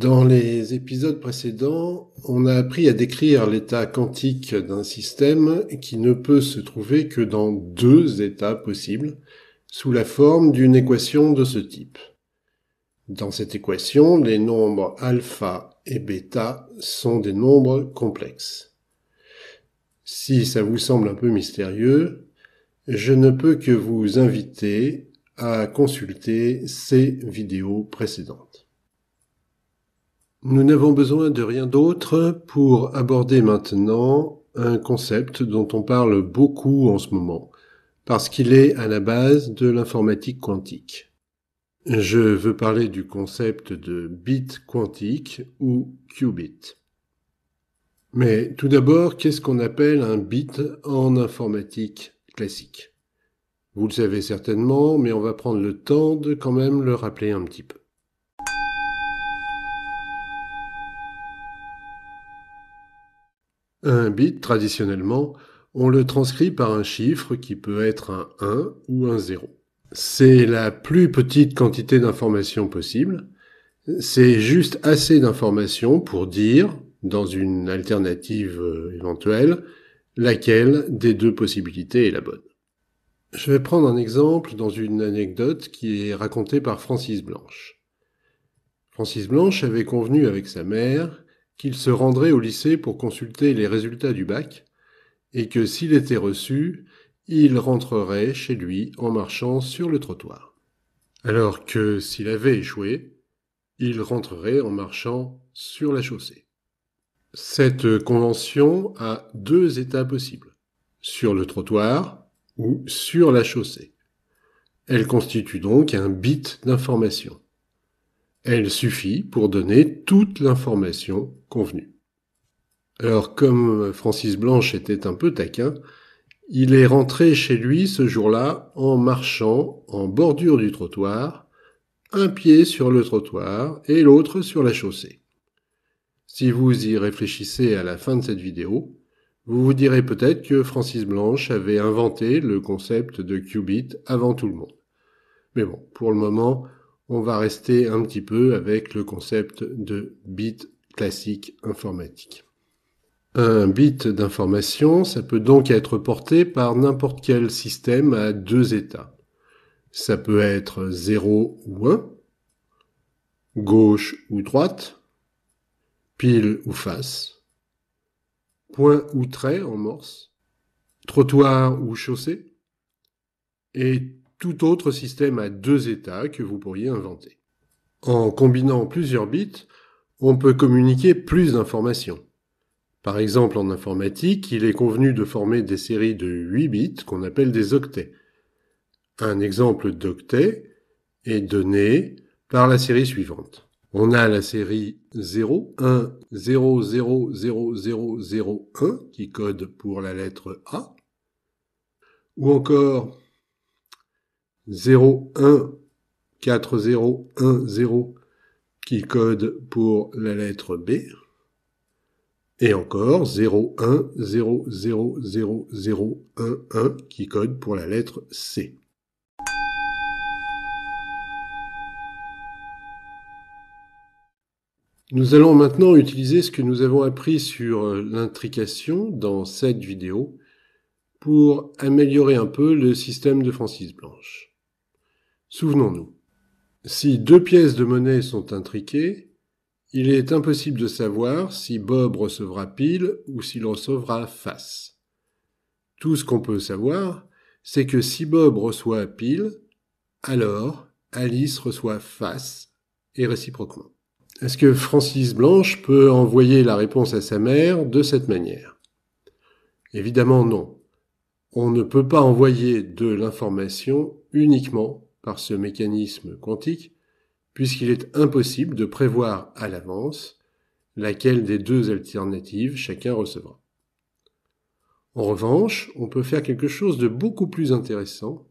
Dans les épisodes précédents, on a appris à décrire l'état quantique d'un système qui ne peut se trouver que dans deux états possibles, sous la forme d'une équation de ce type. Dans cette équation, les nombres alpha et bêta sont des nombres complexes. Si ça vous semble un peu mystérieux, je ne peux que vous inviter à consulter ces vidéos précédentes. Nous n'avons besoin de rien d'autre pour aborder maintenant un concept dont on parle beaucoup en ce moment, parce qu'il est à la base de l'informatique quantique. Je veux parler du concept de bit quantique ou qubit. Mais tout d'abord, qu'est-ce qu'on appelle un bit en informatique classique Vous le savez certainement, mais on va prendre le temps de quand même le rappeler un petit peu. Un bit, traditionnellement, on le transcrit par un chiffre qui peut être un 1 ou un 0. C'est la plus petite quantité d'informations possible. C'est juste assez d'informations pour dire, dans une alternative euh, éventuelle, laquelle des deux possibilités est la bonne. Je vais prendre un exemple dans une anecdote qui est racontée par Francis Blanche. Francis Blanche avait convenu avec sa mère qu'il se rendrait au lycée pour consulter les résultats du bac, et que s'il était reçu, il rentrerait chez lui en marchant sur le trottoir. Alors que s'il avait échoué, il rentrerait en marchant sur la chaussée. Cette convention a deux états possibles, sur le trottoir ou sur la chaussée. Elle constitue donc un bit d'information. Elle suffit pour donner toute l'information convenue. Alors comme Francis Blanche était un peu taquin, il est rentré chez lui ce jour-là en marchant en bordure du trottoir, un pied sur le trottoir et l'autre sur la chaussée. Si vous y réfléchissez à la fin de cette vidéo, vous vous direz peut-être que Francis Blanche avait inventé le concept de qubit avant tout le monde. Mais bon, pour le moment, on va rester un petit peu avec le concept de bit classique informatique. Un bit d'information, ça peut donc être porté par n'importe quel système à deux états. Ça peut être 0 ou 1, gauche ou droite, pile ou face, point ou trait en morse, trottoir ou chaussée, et tout autre système à deux états que vous pourriez inventer. En combinant plusieurs bits, on peut communiquer plus d'informations. Par exemple, en informatique, il est convenu de former des séries de 8 bits qu'on appelle des octets. Un exemple d'octet est donné par la série suivante. On a la série 0, 1, 0, 0, 0, 0, 0, 1 qui code pour la lettre A, ou encore 0 1 4 0 1 0 qui code pour la lettre B. Et encore 0 1 0 0 0 0 1 1 qui code pour la lettre C. Nous allons maintenant utiliser ce que nous avons appris sur l'intrication dans cette vidéo pour améliorer un peu le système de Francis Blanche. Souvenons-nous, si deux pièces de monnaie sont intriquées, il est impossible de savoir si Bob recevra pile ou s'il recevra face. Tout ce qu'on peut savoir, c'est que si Bob reçoit pile, alors Alice reçoit face et réciproquement. Est-ce que Francis Blanche peut envoyer la réponse à sa mère de cette manière Évidemment non. On ne peut pas envoyer de l'information uniquement par ce mécanisme quantique, puisqu'il est impossible de prévoir à l'avance laquelle des deux alternatives chacun recevra. En revanche, on peut faire quelque chose de beaucoup plus intéressant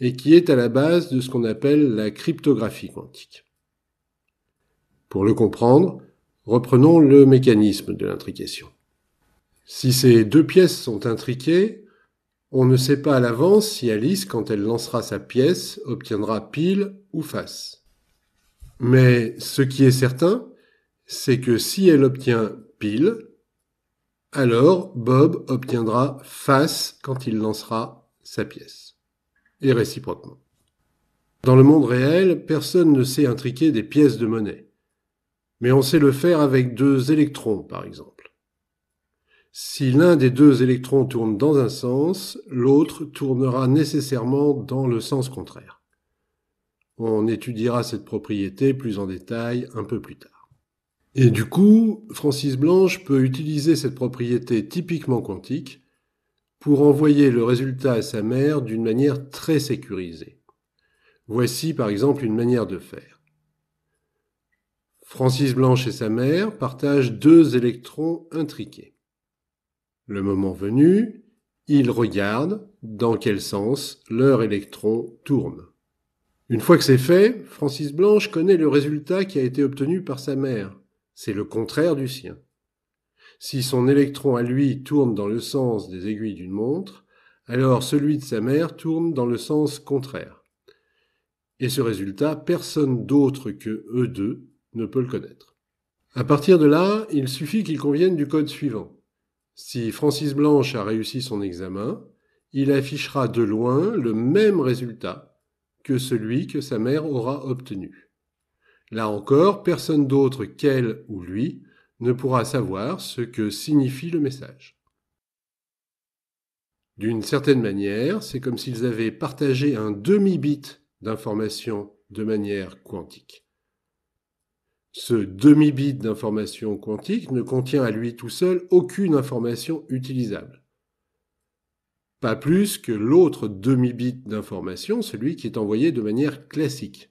et qui est à la base de ce qu'on appelle la cryptographie quantique. Pour le comprendre, reprenons le mécanisme de l'intrication. Si ces deux pièces sont intriquées, on ne sait pas à l'avance si Alice, quand elle lancera sa pièce, obtiendra pile ou face. Mais ce qui est certain, c'est que si elle obtient pile, alors Bob obtiendra face quand il lancera sa pièce. Et réciproquement. Dans le monde réel, personne ne sait intriquer des pièces de monnaie. Mais on sait le faire avec deux électrons, par exemple. Si l'un des deux électrons tourne dans un sens, l'autre tournera nécessairement dans le sens contraire. On étudiera cette propriété plus en détail un peu plus tard. Et du coup, Francis Blanche peut utiliser cette propriété typiquement quantique pour envoyer le résultat à sa mère d'une manière très sécurisée. Voici par exemple une manière de faire. Francis Blanche et sa mère partagent deux électrons intriqués. Le moment venu, ils regardent dans quel sens leur électron tourne. Une fois que c'est fait, Francis Blanche connaît le résultat qui a été obtenu par sa mère. C'est le contraire du sien. Si son électron à lui tourne dans le sens des aiguilles d'une montre, alors celui de sa mère tourne dans le sens contraire. Et ce résultat, personne d'autre que eux deux ne peut le connaître. À partir de là, il suffit qu'ils conviennent du code suivant. Si Francis Blanche a réussi son examen, il affichera de loin le même résultat que celui que sa mère aura obtenu. Là encore, personne d'autre qu'elle ou lui ne pourra savoir ce que signifie le message. D'une certaine manière, c'est comme s'ils avaient partagé un demi-bit d'information de manière quantique. Ce demi-bit d'information quantique ne contient à lui tout seul aucune information utilisable. Pas plus que l'autre demi-bit d'information, celui qui est envoyé de manière classique.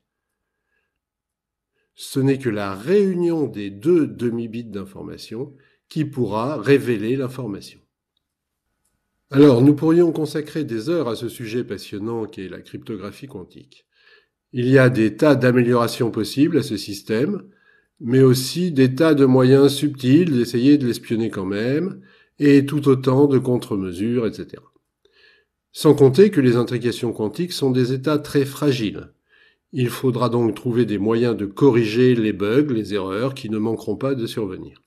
Ce n'est que la réunion des deux demi-bits d'information qui pourra révéler l'information. Alors, nous pourrions consacrer des heures à ce sujet passionnant qu'est la cryptographie quantique. Il y a des tas d'améliorations possibles à ce système, mais aussi des tas de moyens subtils d'essayer de l'espionner quand même, et tout autant de contre-mesures, etc. Sans compter que les intrications quantiques sont des états très fragiles. Il faudra donc trouver des moyens de corriger les bugs, les erreurs qui ne manqueront pas de survenir.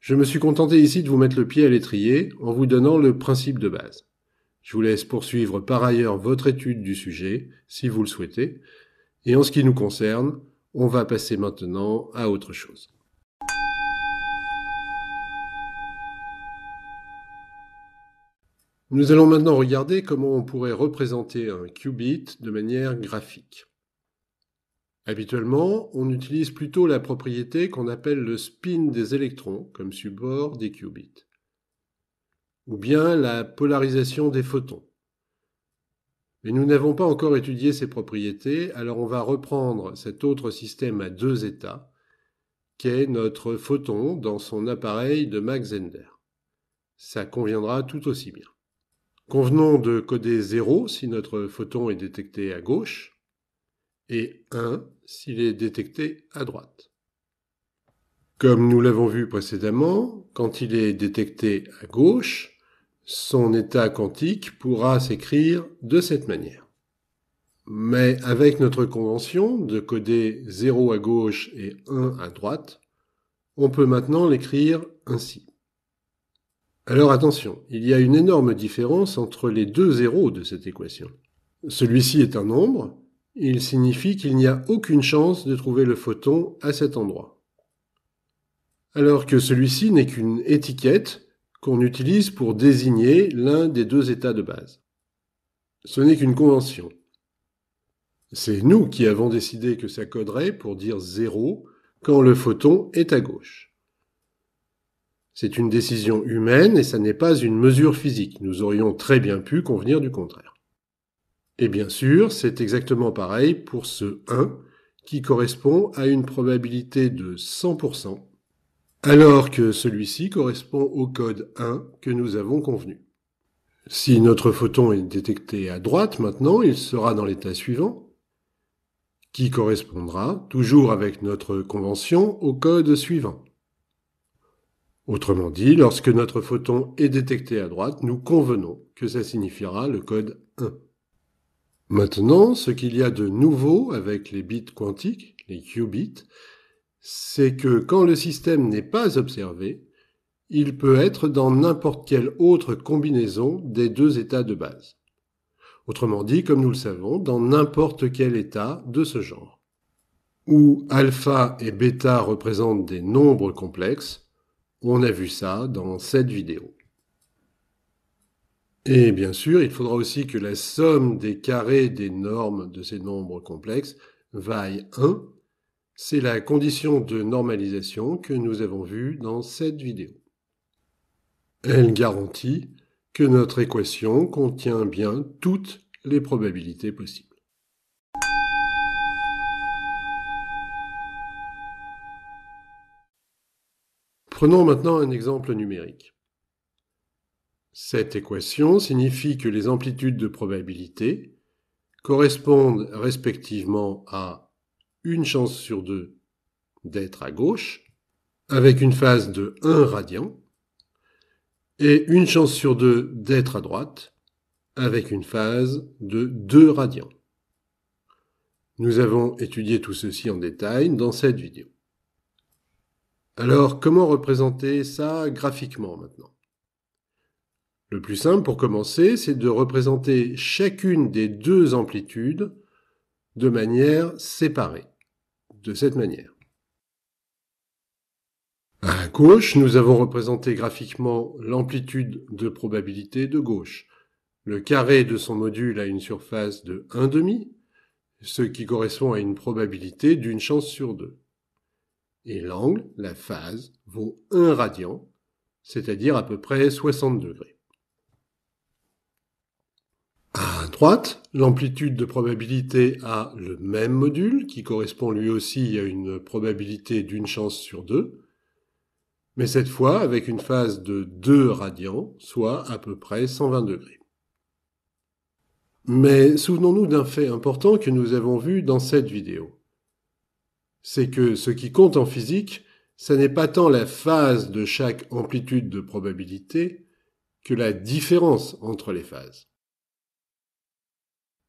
Je me suis contenté ici de vous mettre le pied à l'étrier en vous donnant le principe de base. Je vous laisse poursuivre par ailleurs votre étude du sujet, si vous le souhaitez, et en ce qui nous concerne, on va passer maintenant à autre chose. Nous allons maintenant regarder comment on pourrait représenter un qubit de manière graphique. Habituellement, on utilise plutôt la propriété qu'on appelle le spin des électrons comme support des qubits, ou bien la polarisation des photons. Mais nous n'avons pas encore étudié ces propriétés, alors on va reprendre cet autre système à deux états, qu'est notre photon dans son appareil de Max Zender. Ça conviendra tout aussi bien. Convenons de coder 0 si notre photon est détecté à gauche, et 1 s'il est détecté à droite. Comme nous l'avons vu précédemment, quand il est détecté à gauche, son état quantique pourra s'écrire de cette manière. Mais avec notre convention de coder 0 à gauche et 1 à droite, on peut maintenant l'écrire ainsi. Alors attention, il y a une énorme différence entre les deux zéros de cette équation. Celui-ci est un nombre, il signifie qu'il n'y a aucune chance de trouver le photon à cet endroit. Alors que celui-ci n'est qu'une étiquette qu'on utilise pour désigner l'un des deux états de base. Ce n'est qu'une convention. C'est nous qui avons décidé que ça coderait pour dire 0 quand le photon est à gauche. C'est une décision humaine et ça n'est pas une mesure physique. Nous aurions très bien pu convenir du contraire. Et bien sûr, c'est exactement pareil pour ce 1 qui correspond à une probabilité de 100% alors que celui-ci correspond au code 1 que nous avons convenu. Si notre photon est détecté à droite maintenant, il sera dans l'état suivant, qui correspondra, toujours avec notre convention, au code suivant. Autrement dit, lorsque notre photon est détecté à droite, nous convenons que ça signifiera le code 1. Maintenant, ce qu'il y a de nouveau avec les bits quantiques, les qubits, c'est que quand le système n'est pas observé, il peut être dans n'importe quelle autre combinaison des deux états de base. Autrement dit, comme nous le savons, dans n'importe quel état de ce genre. Où alpha et bêta représentent des nombres complexes, on a vu ça dans cette vidéo. Et bien sûr, il faudra aussi que la somme des carrés des normes de ces nombres complexes vaille 1 c'est la condition de normalisation que nous avons vue dans cette vidéo. Elle garantit que notre équation contient bien toutes les probabilités possibles. Prenons maintenant un exemple numérique. Cette équation signifie que les amplitudes de probabilité correspondent respectivement à une chance sur deux d'être à gauche, avec une phase de 1 radian, et une chance sur deux d'être à droite, avec une phase de 2 radians. Nous avons étudié tout ceci en détail dans cette vidéo. Alors, comment représenter ça graphiquement maintenant Le plus simple pour commencer, c'est de représenter chacune des deux amplitudes de manière séparée, de cette manière. À gauche, nous avons représenté graphiquement l'amplitude de probabilité de gauche. Le carré de son module a une surface de 1,5, ce qui correspond à une probabilité d'une chance sur deux. Et l'angle, la phase, vaut 1 radian, c'est-à-dire à peu près 60 degrés. À droite, l'amplitude de probabilité a le même module, qui correspond lui aussi à une probabilité d'une chance sur deux, mais cette fois avec une phase de deux radians, soit à peu près 120 degrés. Mais souvenons-nous d'un fait important que nous avons vu dans cette vidéo. C'est que ce qui compte en physique, ce n'est pas tant la phase de chaque amplitude de probabilité que la différence entre les phases.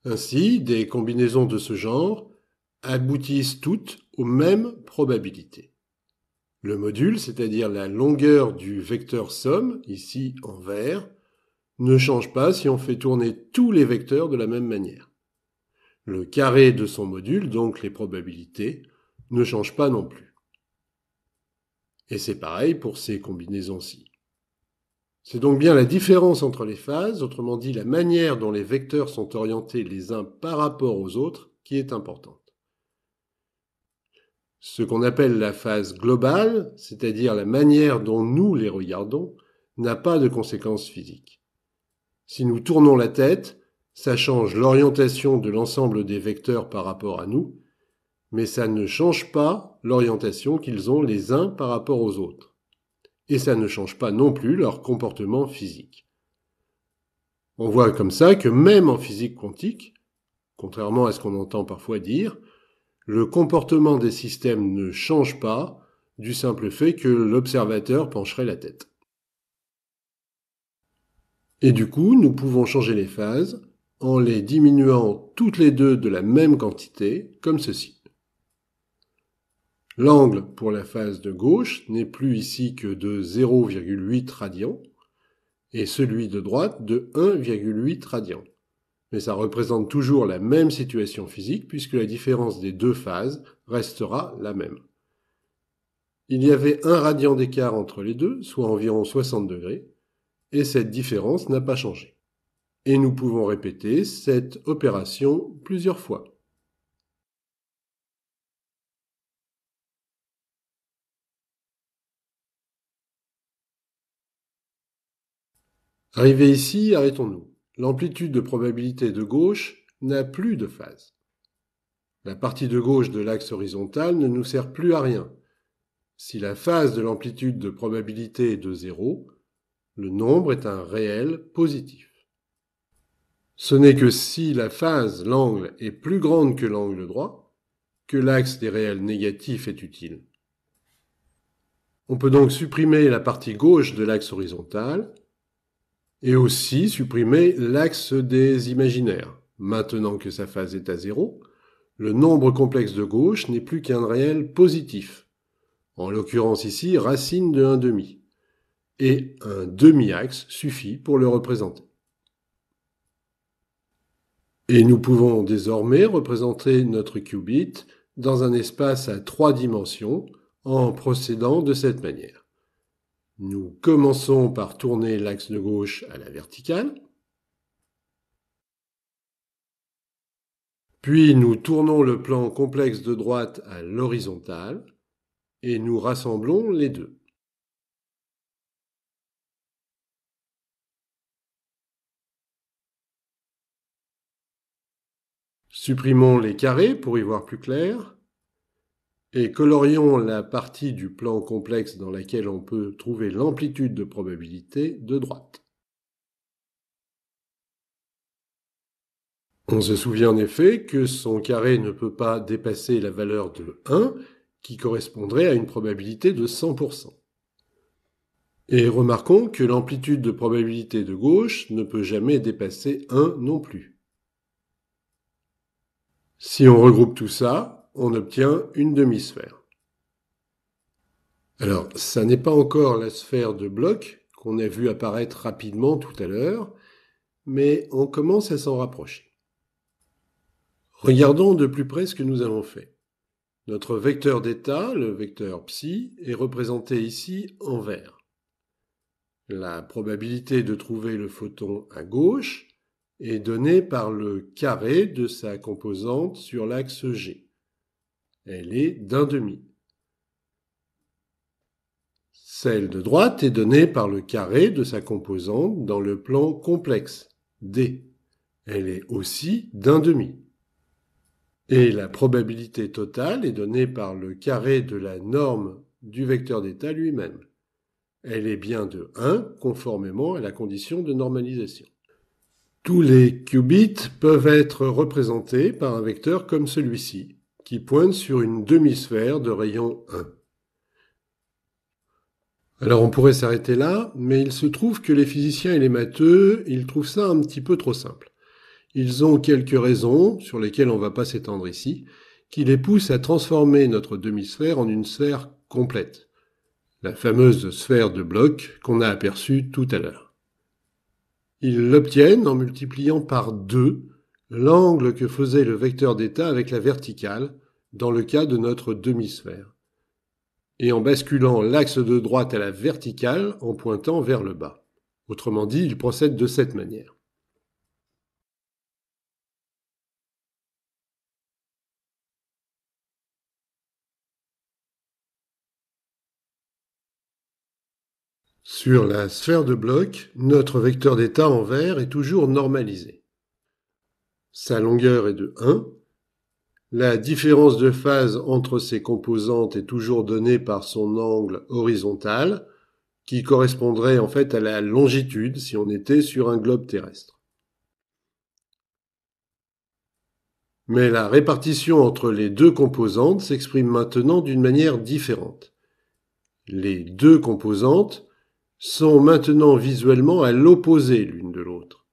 Ainsi, des combinaisons de ce genre aboutissent toutes aux mêmes probabilités. Le module, c'est-à-dire la longueur du vecteur somme, ici en vert, ne change pas si on fait tourner tous les vecteurs de la même manière. Le carré de son module, donc les probabilités, ne change pas non plus. Et c'est pareil pour ces combinaisons-ci. C'est donc bien la différence entre les phases, autrement dit la manière dont les vecteurs sont orientés les uns par rapport aux autres, qui est importante. Ce qu'on appelle la phase globale, c'est-à-dire la manière dont nous les regardons, n'a pas de conséquences physiques. Si nous tournons la tête, ça change l'orientation de l'ensemble des vecteurs par rapport à nous, mais ça ne change pas l'orientation qu'ils ont les uns par rapport aux autres et ça ne change pas non plus leur comportement physique. On voit comme ça que même en physique quantique, contrairement à ce qu'on entend parfois dire, le comportement des systèmes ne change pas du simple fait que l'observateur pencherait la tête. Et du coup, nous pouvons changer les phases en les diminuant toutes les deux de la même quantité, comme ceci. L'angle pour la phase de gauche n'est plus ici que de 0,8 radian et celui de droite de 1,8 radian. Mais ça représente toujours la même situation physique puisque la différence des deux phases restera la même. Il y avait un radian d'écart entre les deux, soit environ 60 degrés, et cette différence n'a pas changé. Et nous pouvons répéter cette opération plusieurs fois. Arrivé ici, arrêtons-nous. L'amplitude de probabilité de gauche n'a plus de phase. La partie de gauche de l'axe horizontal ne nous sert plus à rien. Si la phase de l'amplitude de probabilité est de 0, le nombre est un réel positif. Ce n'est que si la phase, l'angle, est plus grande que l'angle droit, que l'axe des réels négatifs est utile. On peut donc supprimer la partie gauche de l'axe horizontal et aussi supprimer l'axe des imaginaires. Maintenant que sa phase est à zéro, le nombre complexe de gauche n'est plus qu'un réel positif, en l'occurrence ici racine de demi. et un demi-axe suffit pour le représenter. Et nous pouvons désormais représenter notre qubit dans un espace à trois dimensions en procédant de cette manière. Nous commençons par tourner l'axe de gauche à la verticale. Puis nous tournons le plan complexe de droite à l'horizontale et nous rassemblons les deux. Supprimons les carrés pour y voir plus clair et colorions la partie du plan complexe dans laquelle on peut trouver l'amplitude de probabilité de droite. On se souvient en effet que son carré ne peut pas dépasser la valeur de 1, qui correspondrait à une probabilité de 100%. Et remarquons que l'amplitude de probabilité de gauche ne peut jamais dépasser 1 non plus. Si on regroupe tout ça, on obtient une demi-sphère. Alors, ça n'est pas encore la sphère de bloc qu'on a vu apparaître rapidement tout à l'heure, mais on commence à s'en rapprocher. Regardons de plus près ce que nous avons fait. Notre vecteur d'état, le vecteur psi, est représenté ici en vert. La probabilité de trouver le photon à gauche est donnée par le carré de sa composante sur l'axe G. Elle est d'un demi. Celle de droite est donnée par le carré de sa composante dans le plan complexe, D. Elle est aussi d'un demi. Et la probabilité totale est donnée par le carré de la norme du vecteur d'état lui-même. Elle est bien de 1 conformément à la condition de normalisation. Tous les qubits peuvent être représentés par un vecteur comme celui-ci, qui pointe sur une demi-sphère de rayon 1. Alors on pourrait s'arrêter là, mais il se trouve que les physiciens et les matheux, ils trouvent ça un petit peu trop simple. Ils ont quelques raisons, sur lesquelles on ne va pas s'étendre ici, qui les poussent à transformer notre demi-sphère en une sphère complète, la fameuse sphère de bloc qu'on a aperçue tout à l'heure. Ils l'obtiennent en multipliant par 2 l'angle que faisait le vecteur d'état avec la verticale, dans le cas de notre demi-sphère, et en basculant l'axe de droite à la verticale en pointant vers le bas. Autrement dit, il procède de cette manière. Sur la sphère de bloc, notre vecteur d'état en vert est toujours normalisé. Sa longueur est de 1 la différence de phase entre ces composantes est toujours donnée par son angle horizontal, qui correspondrait en fait à la longitude si on était sur un globe terrestre. Mais la répartition entre les deux composantes s'exprime maintenant d'une manière différente. Les deux composantes sont maintenant visuellement à l'opposé l'une de l'autre.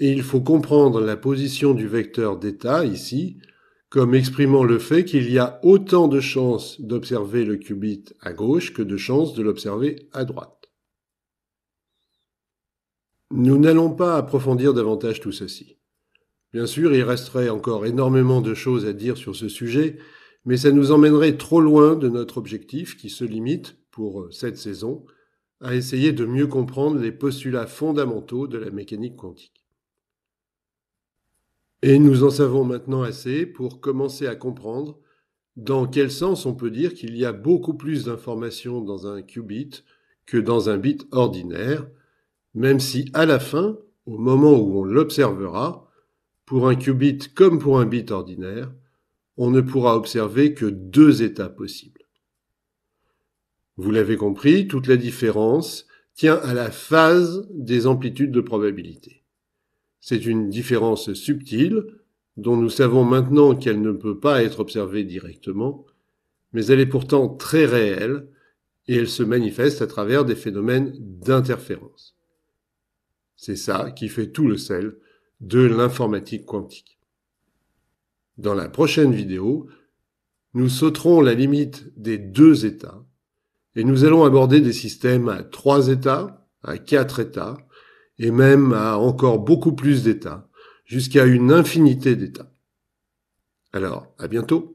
Et il faut comprendre la position du vecteur d'état ici comme exprimant le fait qu'il y a autant de chances d'observer le qubit à gauche que de chances de l'observer à droite. Nous n'allons pas approfondir davantage tout ceci. Bien sûr, il resterait encore énormément de choses à dire sur ce sujet, mais ça nous emmènerait trop loin de notre objectif qui se limite, pour cette saison, à essayer de mieux comprendre les postulats fondamentaux de la mécanique quantique. Et nous en savons maintenant assez pour commencer à comprendre dans quel sens on peut dire qu'il y a beaucoup plus d'informations dans un qubit que dans un bit ordinaire, même si à la fin, au moment où on l'observera, pour un qubit comme pour un bit ordinaire, on ne pourra observer que deux états possibles. Vous l'avez compris, toute la différence tient à la phase des amplitudes de probabilité. C'est une différence subtile, dont nous savons maintenant qu'elle ne peut pas être observée directement, mais elle est pourtant très réelle et elle se manifeste à travers des phénomènes d'interférence. C'est ça qui fait tout le sel de l'informatique quantique. Dans la prochaine vidéo, nous sauterons la limite des deux états et nous allons aborder des systèmes à trois états, à quatre états, et même à encore beaucoup plus d'États, jusqu'à une infinité d'États. Alors, à bientôt